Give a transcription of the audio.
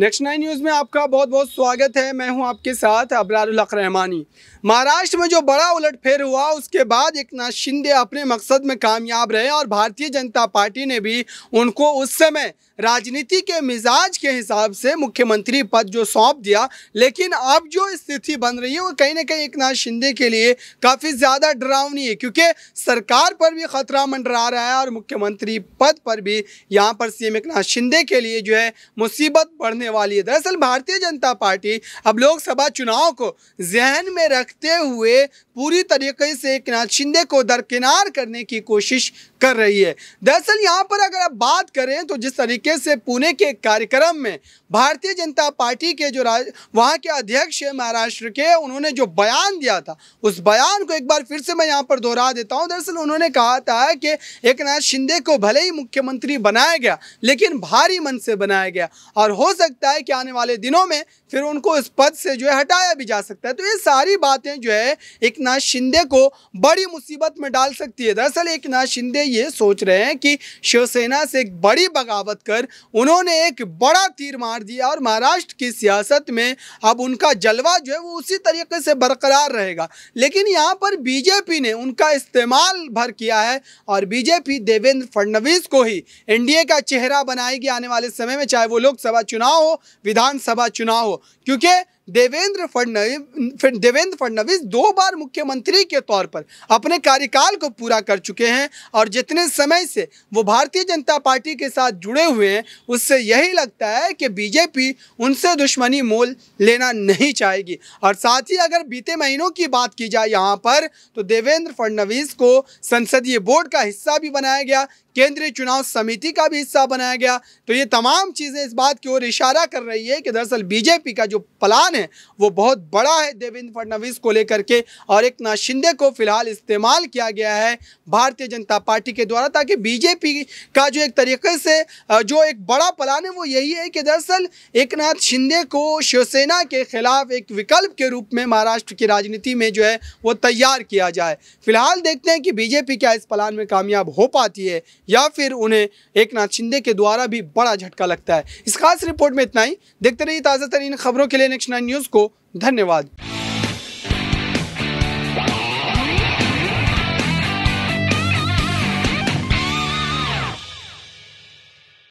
next nine news में आपका बहुत बहुत स्वागत है मैं हूं आपके साथ अबरारक रहमानी महाराष्ट्र में जो बड़ा उलटफेर हुआ उसके बाद एक नाथ शिंदे अपने मकसद में कामयाब रहे और भारतीय जनता पार्टी ने भी उनको उस समय राजनीति के मिजाज के हिसाब से मुख्यमंत्री पद जो सौंप दिया लेकिन अब जो स्थिति बन रही है वो कहीं ना कहीं एक नाथ शिंदे के लिए काफ़ी ज़्यादा डरावनी है क्योंकि सरकार पर भी खतरा मंडरा रहा है और मुख्यमंत्री पद पर भी यहाँ पर सीएम एक नाथ शिंदे के लिए जो है मुसीबत बढ़ने होने वाली है दरअसल भारतीय जनता पार्टी अब लोकसभा चुनाव को जहन में रखते हुए पूरी तरीके से नाथ शिंदे को दरकिनार करने की कोशिश कर रही है दरअसल यहाँ पर अगर आप बात करें तो जिस तरीके से पुणे के कार्यक्रम में भारतीय जनता पार्टी के जो राज वहाँ के अध्यक्ष हैं महाराष्ट्र के उन्होंने जो बयान दिया था उस बयान को एक बार फिर से मैं यहाँ पर दोहरा देता हूँ दरअसल उन्होंने कहा था कि एक नाथ शिंदे को भले ही मुख्यमंत्री बनाया गया लेकिन भारी मन से बनाया गया और हो सकता सकता है कि आने वाले दिनों में फिर उनको इस पद से जो है हटाया भी जा सकता है तो ये सारी बातें जो है एक नाथ शिंदे को बड़ी मुसीबत में डाल सकती है दरअसल एक नाथ शिंदे ये सोच रहे हैं कि शिवसेना से एक बड़ी बगावत कर उन्होंने एक बड़ा तीर मार दिया और महाराष्ट्र की सियासत में अब उनका जलवा जो है वो उसी तरीके से बरकरार रहेगा लेकिन यहाँ पर बीजेपी ने उनका इस्तेमाल भर किया है और बीजेपी देवेंद्र फडणवीस को ही एनडीए का चेहरा बनाएगी आने वाले समय में चाहे वो लोकसभा चुनाव हो विधानसभा चुनाव हो क्योंकि देवेंद्र फडनवीस देवेंद्र फडनवीस दो बार मुख्यमंत्री के तौर पर अपने कार्यकाल को पूरा कर चुके हैं और जितने समय से वो भारतीय जनता पार्टी के साथ जुड़े हुए हैं उससे यही लगता है कि बीजेपी उनसे दुश्मनी मोल लेना नहीं चाहेगी और साथ ही अगर बीते महीनों की बात की जाए यहाँ पर तो देवेंद्र फडनवीस को संसदीय बोर्ड का हिस्सा भी बनाया गया केंद्रीय चुनाव समिति का भी हिस्सा बनाया गया तो ये तमाम चीज़ें इस बात की ओर इशारा कर रही है कि दरअसल बीजेपी का जो प्लान है वो बहुत बड़ा है देवेंद्र फडणवीस को लेकर के और एक नाथ शिंदे को फिलहाल इस्तेमाल किया गया है भारतीय जनता पार्टी के द्वारा ताकि बीजेपी का जो एक तरीके से जो एक बड़ा प्लान है वो यही है कि दरअसल एक नाथ शिंदे को शिवसेना के खिलाफ एक विकल्प के रूप में महाराष्ट्र की राजनीति में जो है वो तैयार किया जाए फिलहाल देखते हैं कि बीजेपी क्या इस प्लान में कामयाब हो पाती है या फिर उन्हें एक नाथ शिंदे के द्वारा भी बड़ा झटका लगता है इस खास रिपोर्ट में इतना ही देखते रहिए ताज़ा तरीन खबरों के लिए नेक्स्ट नाइन न्यूज़ को धन्यवाद